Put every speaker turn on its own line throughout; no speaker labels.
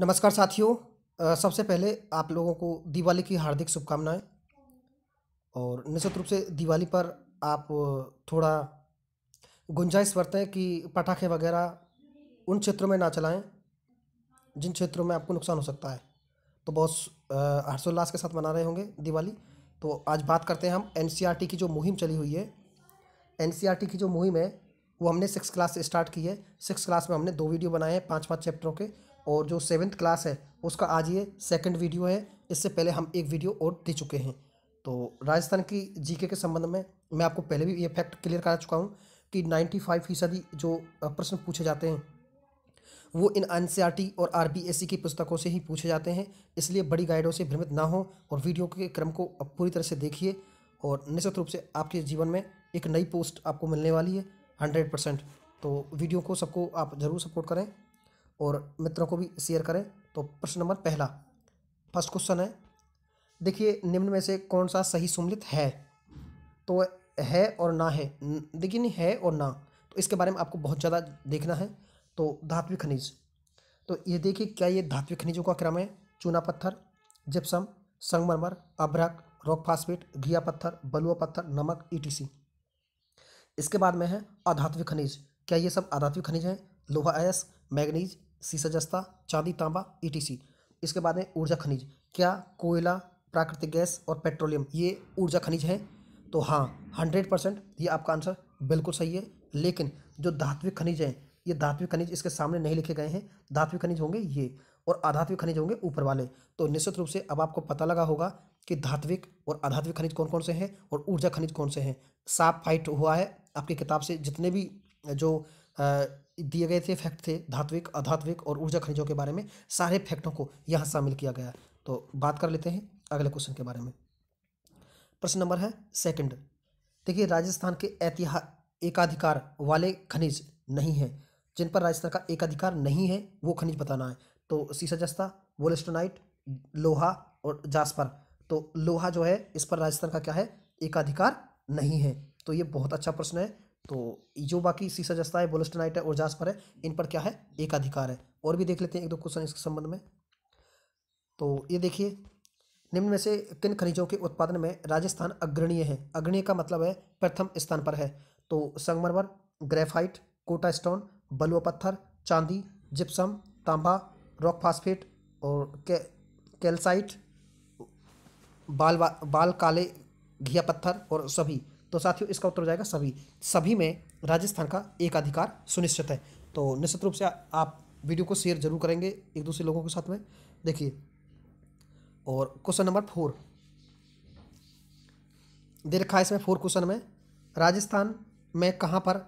नमस्कार साथियों सबसे पहले आप लोगों को दिवाली की हार्दिक शुभकामनाएं और निश्चित रूप से दिवाली पर आप थोड़ा गुंजाइश बरतें कि पटाखे वगैरह उन क्षेत्रों में ना चलाएं जिन क्षेत्रों में आपको नुकसान हो सकता है तो बहुत हर्षोल्लास के साथ मना रहे होंगे दिवाली तो आज बात करते हैं हम एन की जो मुहिम चली हुई है एन की जो मुहिम है वो हमने सिक्स क्लास से स्टार्ट की है सिक्स क्लास में हमने दो वीडियो बनाए हैं पाँच पाँच चैप्टरों के और जो सेवन्थ क्लास है उसका आज ये सेकंड वीडियो है इससे पहले हम एक वीडियो और दे चुके हैं तो राजस्थान की जीके के संबंध में मैं आपको पहले भी ये फैक्ट क्लियर करा चुका हूँ कि नाइन्टी फाइव फीसदी जो प्रश्न पूछे जाते हैं वो इन एन e और आर e की पुस्तकों से ही पूछे जाते हैं इसलिए बड़ी गाइडों से भ्रमित ना हो और वीडियो के क्रम को पूरी तरह से देखिए और निश्चित रूप से आपके जीवन में एक नई पोस्ट आपको मिलने वाली है हंड्रेड परसेंट तो वीडियो को सबको आप ज़रूर सपोर्ट करें और मित्रों को भी शेयर करें तो प्रश्न नंबर पहला फर्स्ट क्वेश्चन है देखिए निम्न में से कौन सा सही सम्मिलित है तो है और ना है देखिए नहीं है और ना तो इसके बारे में आपको बहुत ज़्यादा देखना है तो धात्विक खनिज तो ये देखिए क्या ये धात्विक खनिजों का क्रम है चूना पत्थर जिप्सम संगमरमर अभ्रक रॉक फास्फेट घिया पत्थर बलुआ पत्थर नमक ई इसके बाद में है अधात्विक खनिज क्या ये सब अधात्विक खनिज हैं लोहा आयस मैगनीज सीसा जस्ता चांदी तांबा ईटीसी e इसके बाद में ऊर्जा खनिज क्या कोयला प्राकृतिक गैस और पेट्रोलियम ये ऊर्जा खनिज है तो हाँ हंड्रेड परसेंट ये आपका आंसर बिल्कुल सही है लेकिन जो धात्विक खनिज हैं ये धात्विक खनिज इसके सामने नहीं लिखे गए हैं धात्विक खनिज होंगे ये और आधात्विक खनिज होंगे ऊपर वाले तो निश्चित रूप से अब आपको पता लगा होगा कि धात्विक और आधात्विक खनिज कौन कौन से हैं और ऊर्जा खनिज कौन से हैं साफ फाइट हुआ है आपकी किताब से जितने भी जो दिए गए थे फैक्ट थे धात्विक अधात्विक और ऊर्जा खनिजों के बारे में सारे फैक्टों को यहाँ शामिल किया गया तो बात कर लेते हैं अगले क्वेश्चन के बारे में प्रश्न नंबर है सेकंड देखिए राजस्थान के ऐतिहा एकाधिकार वाले खनिज नहीं हैं जिन पर राजस्थान का एकाधिकार नहीं है वो खनिज बताना है तो सीसा जस्ता वोलेस्टोनाइट लोहा और जास्पर तो लोहा जो है इस पर राजस्थान का क्या है एकाधिकार नहीं है तो ये बहुत अच्छा प्रश्न है तो जो बाकी सीसा जस्ता है बोलेस्टनाइट है और पर है इन पर क्या है एक अधिकार है और भी देख लेते हैं एक दो क्वेश्चन इसके संबंध में तो ये देखिए निम्न में से किन खनिजों के उत्पादन में राजस्थान अग्रणीय है अग्रणीय का मतलब है प्रथम स्थान पर है तो संगमरमर ग्रेफाइट कोटा स्टोन बलुआ पत्थर चांदी जिप्सम तांबा रॉक फास्फेट और के, कैल्साइट बाल बा, बाल काले घिया पत्थर और सभी तो साथियों इसका उत्तर हो जाएगा सभी सभी में राजस्थान का एक अधिकार सुनिश्चित है तो निश्चित रूप से आप वीडियो को शेयर जरूर करेंगे एक दूसरे लोगों के साथ में देखिए और क्वेश्चन नंबर फोर दे रखा है इसमें फोर क्वेश्चन में राजस्थान में कहाँ पर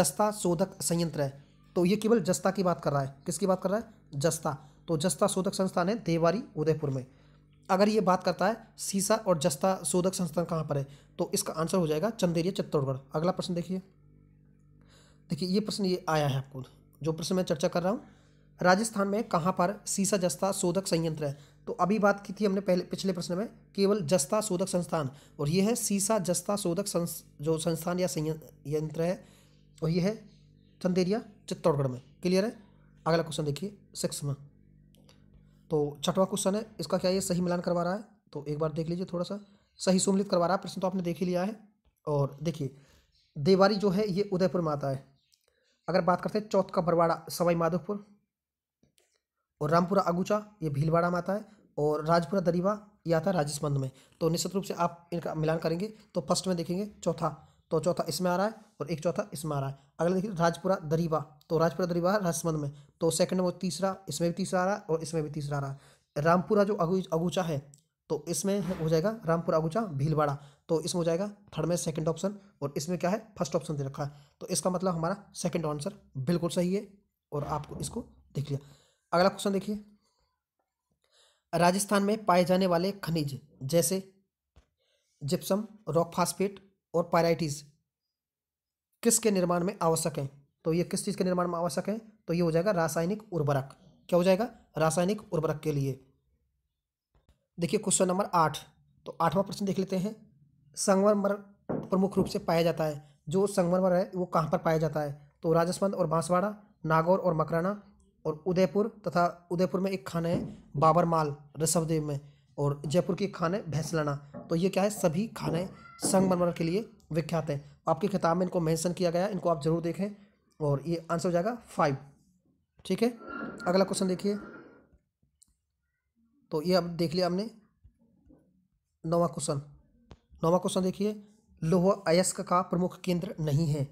जस्ता शोधक संयंत्र है तो ये केवल जस्ता की बात कर रहा है किसकी बात कर रहा है जस्ता तो जस्ता शोधक संस्थान है देवारी उदयपुर में अगर ये बात करता है सीसा और जस्ता शोधक संस्थान कहाँ पर है तो इसका आंसर हो जाएगा चंदेरिया चित्तौड़गढ़ अगला प्रश्न देखिए देखिए ये प्रश्न ये आया है आपको जो प्रश्न मैं चर्चा कर रहा हूँ राजस्थान में कहाँ पर सीसा जस्ता शोधक संयंत्र है तो अभी बात की थी हमने पहले पिछले प्रश्न में केवल जस्ता शोधक संस्थान और ये है सीसा जस्ता शोधक संस, जो संस्थान या संयंत्र है और ये है चंदेरिया चित्तौड़गढ़ में क्लियर है अगला क्वेश्चन देखिए सिक्स में तो छठवा क्वेश्चन है इसका क्या ये सही मिलान करवा रहा है तो एक बार देख लीजिए थोड़ा सा सही सुमिलित करवा रहा है प्रश्न तो आपने देख ही लिया है और देखिए देवारी जो है ये उदयपुर में आता है अगर बात करते हैं चौथ का बरवाड़ा सवाई माधोपुर और रामपुरा अगुचा ये भीलवाड़ा में आता है और राजपुरा दरीवा ये आता है राजस्थान में तो निश्चित रूप से आप इनका मिलान करेंगे तो फर्स्ट में देखेंगे चौथा तो चौथा इसमें आ रहा है और एक चौथा इसमें आ रहा है अगला देखिए राजपुरा दरीबा तो राजपुरा दरीबा राजसमंद में तो सेकंड में वो तीसरा इसमें भी तीसरा आ रहा है और इसमें भी तीसरा आ रहा है रामपुरा जो अगूचा है तो इसमें हो जाएगा रामपुरा अगूचा भीलवाड़ा तो इसमें हो जाएगा थर्ड में सेकंड ऑप्शन और इसमें क्या है फर्स्ट ऑप्शन दे रखा है तो इसका मतलब हमारा सेकंड आंसर बिल्कुल सही है और आपको इसको देख लिया अगला क्वेश्चन देखिए राजस्थान में पाए जाने वाले खनिज जैसे जिप्सम रॉक फास्फेट और पायराइटिस किसके निर्माण में आवश्यक हैं तो ये किस चीज़ के निर्माण में आवश्यक है तो ये हो जाएगा रासायनिक उर्वरक क्या हो जाएगा रासायनिक उर्वरक के लिए देखिए क्वेश्चन नंबर आठ तो आठवां प्रश्न देख लेते हैं संगमरमर प्रमुख रूप से पाया जाता है जो संगमरमर है वो कहाँ पर पाया जाता है तो राजस्मंद और बांसवाड़ा नागौर और मकराना और उदयपुर तथा उदयपुर में एक खाना है बाबरमाल ऋषभदेव में और जयपुर के खाने भैंसलाना तो ये क्या है सभी खाने संगमरमर के लिए विख्यात हैं आपकी किताब में इनको मेंशन किया गया इनको आप ज़रूर देखें और ये आंसर हो जाएगा फाइव ठीक है अगला क्वेश्चन देखिए तो ये अब देख लिया हमने नवा क्वेश्चन नवा क्वेश्चन देखिए लोह अयस्क का प्रमुख केंद्र नहीं है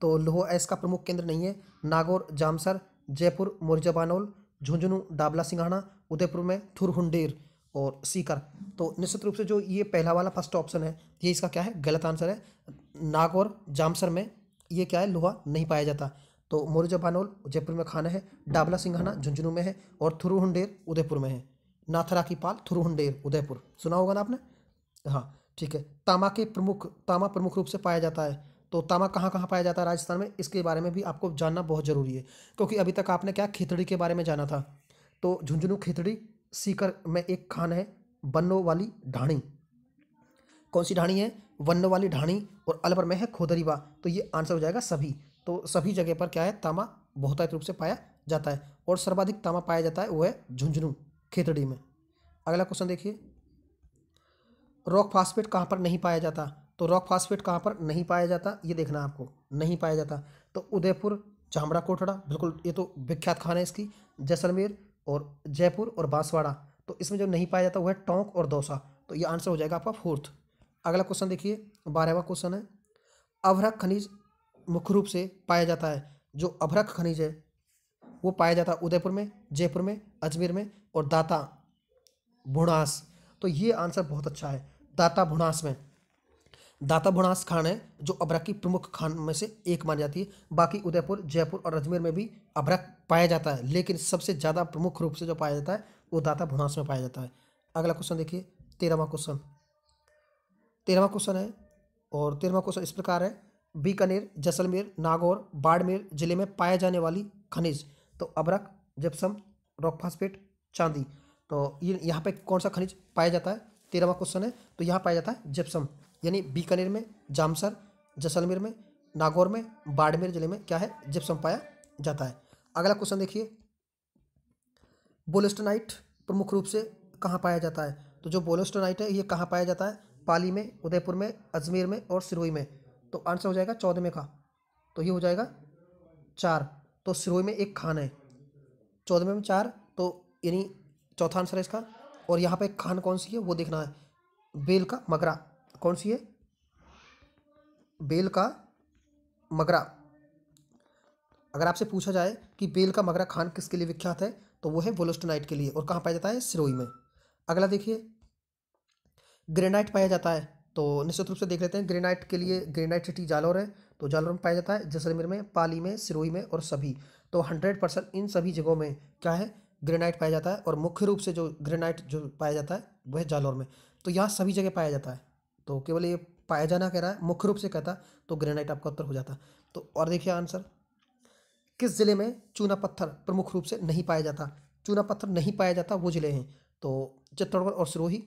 तो लोह अयस्क का प्रमुख केंद्र नहीं है नागौर जामसर जयपुर मुरजाबानौल झुंझुनू डाबला सिंघाना उदयपुर में थुरहुंडेर और सीकर तो निश्चित रूप से जो ये पहला वाला फर्स्ट ऑप्शन है ये इसका क्या है गलत आंसर है नागौर जामसर में ये क्या है लोहा नहीं पाया जाता तो मोरजा बानोल जयपुर में खाना है डाबला सिंघाना झुंझुनू में है और थुरुहुंडेर उदयपुर में है नाथरा की पाल थुरुहुंडेर उदयपुर सुना होगा ना आपने हाँ ठीक है तामा के प्रमुख तामा प्रमुख रूप से पाया जाता है तो तामा कहाँ कहाँ पाया जाता है राजस्थान में इसके बारे में भी आपको जानना बहुत ज़रूरी है क्योंकि अभी तक आपने क्या खेतड़ी के बारे में जाना था तो झुंझुनू खेतड़ी सीकर में एक खान है बन्नो वाली ढाणी कौन सी ढाणी है वन्नो वाली ढाणी और अलवर में है खोदरीवा तो ये आंसर हो जाएगा सभी तो सभी जगह पर क्या है तामा बहुत रूप से पाया जाता है और सर्वाधिक तामा पाया जाता है वो है झुंझुनू खेतड़ी में अगला क्वेश्चन देखिए रॉक फास्फेट कहाँ पर नहीं पाया जाता तो रॉक फास्फेट कहाँ पर नहीं पाया जाता ये देखना आपको नहीं पाया जाता तो उदयपुर चामड़ा कोठड़ा बिल्कुल ये तो विख्यात खान है इसकी जैसलमेर और जयपुर और बांसवाड़ा तो इसमें जो नहीं पाया जाता वो है टोंक और दौसा तो ये आंसर हो जाएगा आपका फोर्थ अगला क्वेश्चन देखिए बारहवा क्वेश्चन है अभरक खनिज मुख्य रूप से पाया जाता है जो अभरक खनिज है वो पाया जाता है उदयपुर में जयपुर में अजमेर में और दाता भुणास तो ये आंसर बहुत अच्छा है दाता भुणास में दाता भुणास खान है जो अभ्रक की प्रमुख खान में से एक मानी जाती है बाकी उदयपुर जयपुर और अजमेर में भी अभ्रक पाया जाता है लेकिन सबसे ज़्यादा प्रमुख रूप से जो पाया जाता है वो दाता भुणास में पाया जाता है अगला क्वेश्चन देखिए तेरहवा क्वेश्चन तेरहवा क्वेश्चन है और तेरहवा क्वेश्चन इस प्रकार है बीकानेर जैसलमेर नागौर बाड़मेर जिले में पाए जाने वाली खनिज तो अभ्रक जिप्सम रॉक फास्फेट चांदी तो ये यहाँ पे कौन सा खनिज पाया जाता है तेरहवा क्वेश्चन है तो यहाँ पाया जाता है जिप्सम यानी बीकानेर में जामसर जैसलमेर में नागौर में बाड़मेर जिले में क्या है जिप्सम पाया जाता है अगला क्वेश्चन देखिए बोलेस्टोनाइट प्रमुख रूप से कहाँ पाया जाता है तो जो बोलेस्टोनाइट है ये कहाँ पाया जाता है पाली में उदयपुर में अजमेर में और सिरोई में तो आंसर हो जाएगा में का तो ये हो जाएगा चार तो सिरोई में एक खान है चौदह में चार तो यानी चौथा आंसर है इसका और यहाँ पर खान कौन सी है वो देखना है बेल का मगरा कौन सी है बेल का मगरा अगर आपसे पूछा जाए कि बेल का मगरा खान किसके लिए विख्यात है तो वो है वोलोस्टोनाइट के लिए और कहाँ पाया जाता है सिरोई में अगला देखिए ग्रेनाइट पाया जाता है तो निश्चित रूप से देख लेते हैं ग्रेनाइट के लिए ग्रेनाइट सिटी जालौर है तो जालौर में पाया जाता है जैसलमेर में पाली में सिरोई में और सभी तो हंड्रेड परसेंट इन सभी जगहों में क्या है ग्रेनाइट पाया जाता है और मुख्य रूप से जो ग्रेनाइट जो पाया जाता है वह जालौर में तो यहाँ सभी जगह पाया जाता है तो केवल ये पाया जाना कह रहा है मुख्य रूप से कहता तो ग्रेनाइट आपका उत्तर हो जाता तो और देखिए आंसर किस ज़िले में चूना पत्थर प्रमुख रूप से नहीं पाया जाता चूना पत्थर नहीं पाया जाता वो ज़िले हैं तो चित्तौड़गढ़ और सिरोही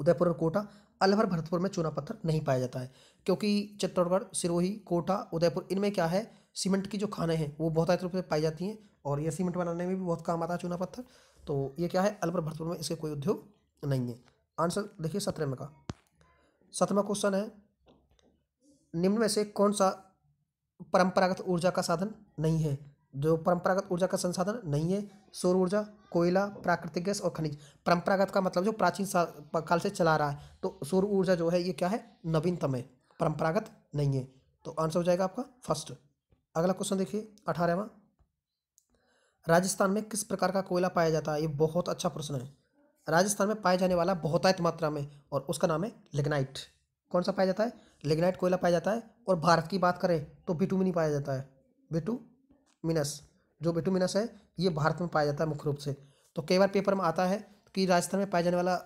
उदयपुर और कोटा अलवर भरतपुर में चूना पत्थर नहीं पाया जाता है क्योंकि चित्तौड़गढ़ सिरोही कोटा उदयपुर इनमें क्या है सीमेंट की जो खाने हैं वो बहुत रूप से पाई जाती हैं और ये सीमेंट बनाने में भी बहुत काम आता है चूना पत्थर तो ये क्या है अलवर भरतपुर में इसके कोई उद्योग नहीं है आंसर देखिए सत्रह में का सतवा क्वेश्चन है निम्न में से कौन सा परंपरागत ऊर्जा का साधन नहीं है जो परंपरागत ऊर्जा का संसाधन नहीं है सौर ऊर्जा कोयला प्राकृतिक गैस और खनिज परंपरागत का मतलब जो प्राचीन काल से चला रहा है तो सौर ऊर्जा जो है ये क्या है नवीनतम है परंपरागत नहीं है तो आंसर हो जाएगा आपका फर्स्ट अगला क्वेश्चन देखिए अठारहवा राजस्थान में किस प्रकार का कोयला पाया जाता है ये बहुत अच्छा प्रश्न है राजस्थान में पाया जाने वाला बहुतायत मात्रा में और उसका नाम है लिग्नाइट कौन सा पाया जाता है लिग्नाइट कोयला पाया जाता है और भारत की बात करें तो बिटूमिनी पाया जाता है बिटू मिनस जो मिनस है ये भारत में पाया जाता है मुख्य रूप से तो कई बार पेपर में आता है कि राजस्थान में पाया जाने वाला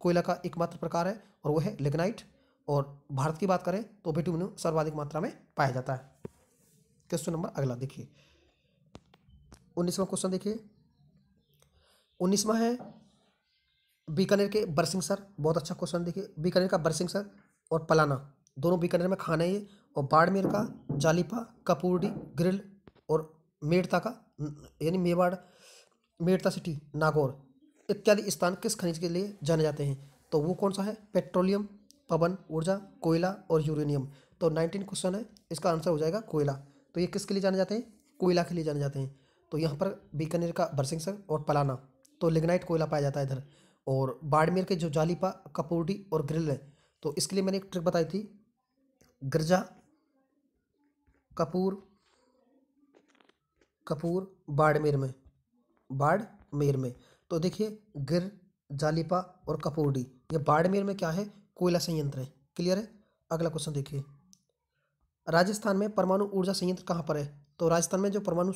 कोयला का एकमात्र प्रकार है और वो है लिग्नाइट और भारत की बात करें तो बिटूमिन सर्वाधिक मात्रा में पाया जाता है क्वेश्चन नंबर अगला देखिए उन्नीसवा क्वेश्चन देखिए उन्नीसवा है बीकानेर के बरसिंग सर बहुत अच्छा क्वेश्चन देखिए बीकानेर का बरसिंग सर और पलाना दोनों बीकानेर में खाना है ये और बाड़मेर का जालीपा कपूरडी ग्रिल और मेड़ता का यानी मेवाड़ मेड़ता सिटी नागौर इत्यादि स्थान किस खनिज के लिए जाने जाते हैं तो वो कौन सा है पेट्रोलियम पवन ऊर्जा कोयला और यूरेनियम तो नाइनटीन क्वेश्चन है इसका आंसर हो जाएगा कोयला तो ये किसके लिए जाने जाते हैं कोयला के लिए जाने जाते हैं तो यहाँ पर बीकानेर का बरसिंग सर और पलाना तो लिग्नाइट कोयला पाया जाता है इधर और बाड़मेर के जो जालीपा कपूडी और ग्रिल है तो इसके लिए मैंने एक ट्रिक बताई थी गिरजा कपूर कपूर बाड़मेर में बाड़मेर में तो देखिए गिर जालीपा और कपूरडी ये बाड़मेर में क्या है कोयला संयंत्र है क्लियर है अगला क्वेश्चन देखिए राजस्थान में परमाणु ऊर्जा संयंत्र कहाँ पर है तो राजस्थान में जो परमाणु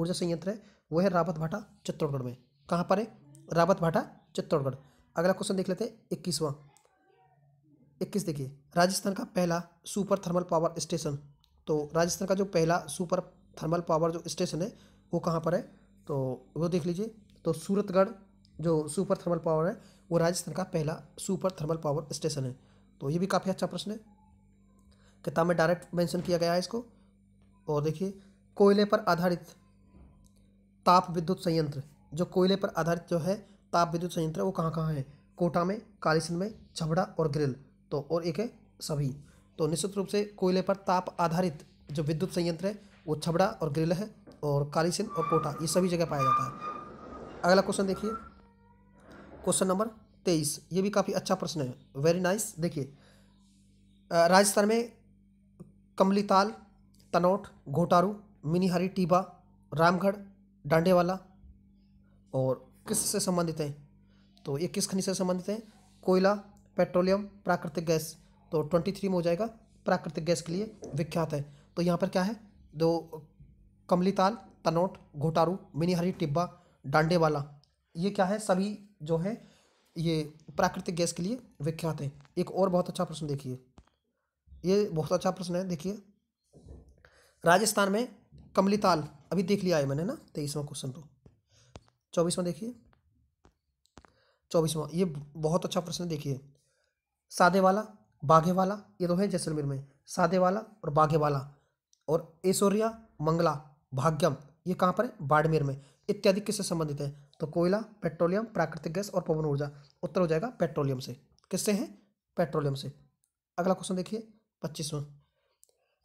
ऊर्जा संयंत्र है वो है रावत भाटा चित्तौड़गढ़ में कहाँ पर है रावत भाटा चित्तौड़गढ़ अगला क्वेश्चन देख लेते हैं इक्कीसवां इक्कीस देखिए राजस्थान का पहला सुपर थर्मल पावर स्टेशन तो राजस्थान का जो पहला सुपर थर्मल पावर जो स्टेशन है वो कहाँ पर है तो वो देख लीजिए तो सूरतगढ़ जो सुपर थर्मल पावर है वो राजस्थान का पहला सुपर थर्मल पावर स्टेशन है तो ये भी काफ़ी अच्छा प्रश्न है किताब में डायरेक्ट मेंशन किया गया है इसको और देखिए कोयले पर आधारित ताप विद्युत संयंत्र जो कोयले पर आधारित जो है ताप विद्युत संयंत्र वो कहाँ कहाँ है कोटा में कालीसिंध में छबड़ा और ग्रिल तो और एक है सभी तो निश्चित रूप से कोयले पर ताप आधारित जो विद्युत संयंत्र है वो छबड़ा और ग्रिल है और कालीसिंध और कोटा ये सभी जगह पाया जाता है अगला क्वेश्चन देखिए क्वेश्चन नंबर तेईस ये भी काफ़ी अच्छा प्रश्न है वेरी नाइस देखिए राजस्थान में कमलीताल तनोट घोटारू मिनीहारी टीबा रामगढ़ डांडेवाला और किस से संबंधित हैं तो ये किस खनिज से संबंधित हैं कोयला पेट्रोलियम प्राकृतिक गैस तो ट्वेंटी थ्री में हो जाएगा प्राकृतिक गैस के लिए विख्यात है तो यहाँ पर क्या है दो कमली ताल तनोट घोटारू मिनीहरी टिब्बा डांडे वाला ये क्या है सभी जो है ये प्राकृतिक गैस के लिए विख्यात है एक और बहुत अच्छा प्रश्न देखिए ये बहुत अच्छा प्रश्न है देखिए राजस्थान में कमली ताल अभी देख लिया है मैंने ना तेईसवा क्वेश्चन तो चौबीसवा देखिए चौबीसवा ये बहुत अच्छा प्रश्न देखिए सादेवाला बाघेवाला ये तो है जैसलमेर में वाला और बाघेवाला और ऐश्वर्या मंगला भाग्यम ये कहाँ पर है बाड़मेर में इत्यादि किससे संबंधित है तो कोयला पेट्रोलियम प्राकृतिक गैस और पवन ऊर्जा उत्तर हो जाएगा पेट्रोलियम से किससे है पेट्रोलियम से अगला क्वेश्चन देखिए पच्चीसवा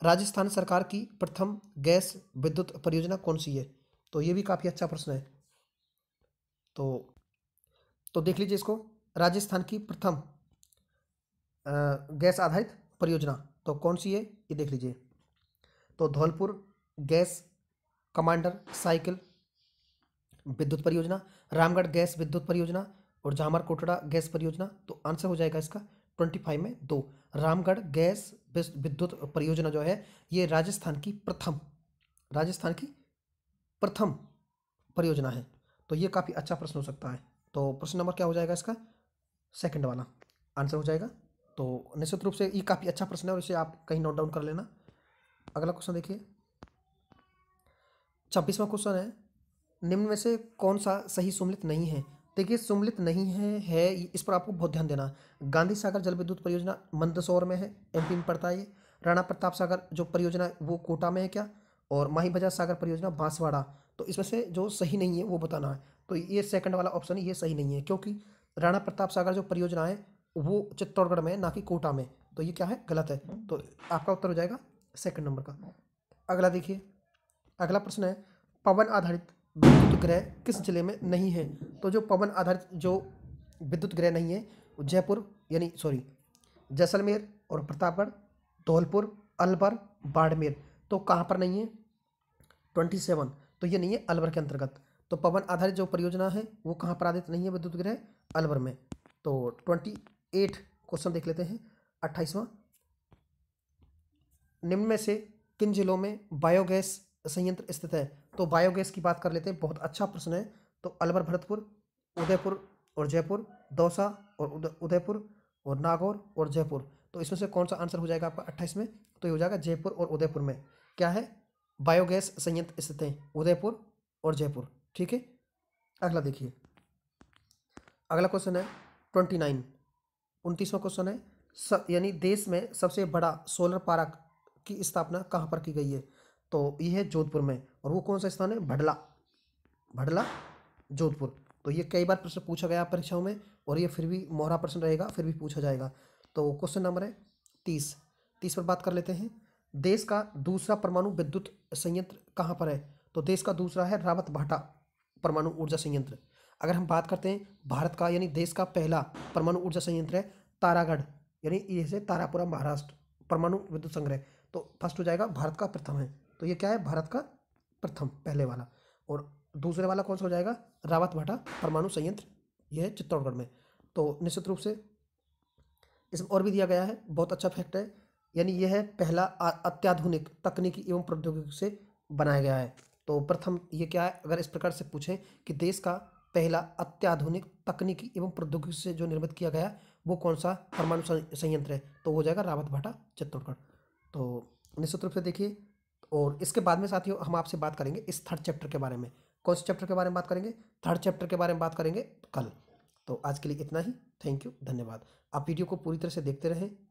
राजस्थान सरकार की प्रथम गैस विद्युत परियोजना कौन सी है तो ये भी काफ़ी अच्छा प्रश्न है तो तो देख लीजिए इसको राजस्थान की प्रथम गैस आधारित परियोजना तो कौन सी है ये देख लीजिए तो धौलपुर गैस कमांडर साइकिल विद्युत परियोजना रामगढ़ गैस विद्युत परियोजना और जामर कोटड़ा गैस परियोजना तो आंसर हो जाएगा इसका ट्वेंटी फाइव में दो रामगढ़ गैस विद्युत परियोजना जो है ये राजस्थान की प्रथम राजस्थान की प्रथम परियोजना है तो ये काफ़ी अच्छा प्रश्न हो सकता है तो प्रश्न नंबर क्या हो जाएगा इसका सेकंड वाला आंसर हो जाएगा तो निश्चित रूप से ये काफ़ी अच्छा प्रश्न है और इसे आप कहीं नोट डाउन कर लेना अगला क्वेश्चन देखिए छब्बीसवा क्वेश्चन है निम्न में से कौन सा सही सुमिलित नहीं है देखिए सुमिलित नहीं है है इस पर आपको बहुत ध्यान देना गांधी सागर जल विद्युत परियोजना मंदसौर में है एमपी में पड़ता है ये राणा प्रताप सागर जो परियोजना वो कोटा में है क्या और माही बजाज सागर परियोजना बांसवाड़ा तो इसमें से जो सही नहीं है वो बताना है तो ये सेकंड वाला ऑप्शन ये सही नहीं है क्योंकि राणा प्रताप सागर जो परियोजना है वो चित्तौड़गढ़ में है ना कि कोटा में तो ये क्या है गलत है तो आपका उत्तर हो जाएगा सेकंड नंबर का अगला देखिए अगला प्रश्न है पवन आधारित विद्युत ग्रह किस जिले में नहीं है तो जो पवन आधारित जो विद्युत ग्रह नहीं है जयपुर यानी सॉरी जैसलमेर और प्रतापगढ़ धौलपुर अलवर बाड़मेर तो कहाँ पर नहीं है ट्वेंटी सेवन तो ये नहीं है अलवर के अंतर्गत तो पवन आधारित जो परियोजना है वो कहाँ पर आधारित नहीं है विद्युत गृह अलवर में तो ट्वेंटी एट क्वेश्चन देख लेते हैं अट्ठाईसवां निम्न में से किन जिलों में बायोगैस संयंत्र स्थित है तो बायोगैस की बात कर लेते हैं बहुत अच्छा प्रश्न है तो अलवर भरतपुर उदयपुर और जयपुर दौसा और उदयपुर और नागौर और जयपुर तो इसमें से कौन सा आंसर हो जाएगा आपका अट्ठाईस में तो ये हो जाएगा जयपुर और उदयपुर में क्या है बायोगैस संयंत्र स्थित हैं उदयपुर और जयपुर ठीक है अगला देखिए अगला क्वेश्चन है ट्वेंटी नाइन उनतीसवा क्वेश्चन है यानी देश में सबसे बड़ा सोलर पार्क की स्थापना कहाँ पर की गई है तो ये है जोधपुर में और वो कौन सा स्थान है भडला भडला जोधपुर तो ये कई बार प्रश्न पूछा गया परीक्षाओं में और ये फिर भी मोहरा प्रश्न रहेगा फिर भी पूछा जाएगा तो क्वेश्चन नंबर है तीस तीस पर बात कर लेते हैं देश का दूसरा परमाणु विद्युत संयंत्र कहाँ पर है तो देश का दूसरा है रावत भाटा परमाणु ऊर्जा संयंत्र अगर हम बात करते हैं भारत का यानी देश का पहला परमाणु ऊर्जा संयंत्र है तारागढ़ यानी ये से तारापुरा महाराष्ट्र परमाणु विद्युत संग्रह तो फर्स्ट हो जाएगा भारत का प्रथम है तो ये क्या है भारत का प्रथम पहले वाला और दूसरे वाला कौन सा हो जाएगा रावत भाटा परमाणु संयंत्र यह है चित्तौड़गढ़ में तो निश्चित रूप से इसमें और भी दिया गया है बहुत अच्छा फैक्ट है यानी यह है पहला अत्याधुनिक तकनीकी एवं प्रौद्योगिकी से बनाया गया है तो प्रथम ये क्या है अगर इस प्रकार से पूछें कि देश का पहला अत्याधुनिक तकनीकी एवं प्रौद्योगिकी से जो निर्मित किया गया वो कौन सा परमाणु संयंत्र है तो हो जाएगा रावत भाटा चित्तौड़गढ़ तो निश्चित रूप से देखिए और इसके बाद में साथियों हम आपसे बात करेंगे इस थर्ड चैप्टर के बारे में कौन से चैप्टर के बारे में बात करेंगे थर्ड चैप्टर के बारे में बात करेंगे कल तो आज के लिए इतना ही थैंक यू धन्यवाद आप वीडियो को पूरी तरह से देखते रहें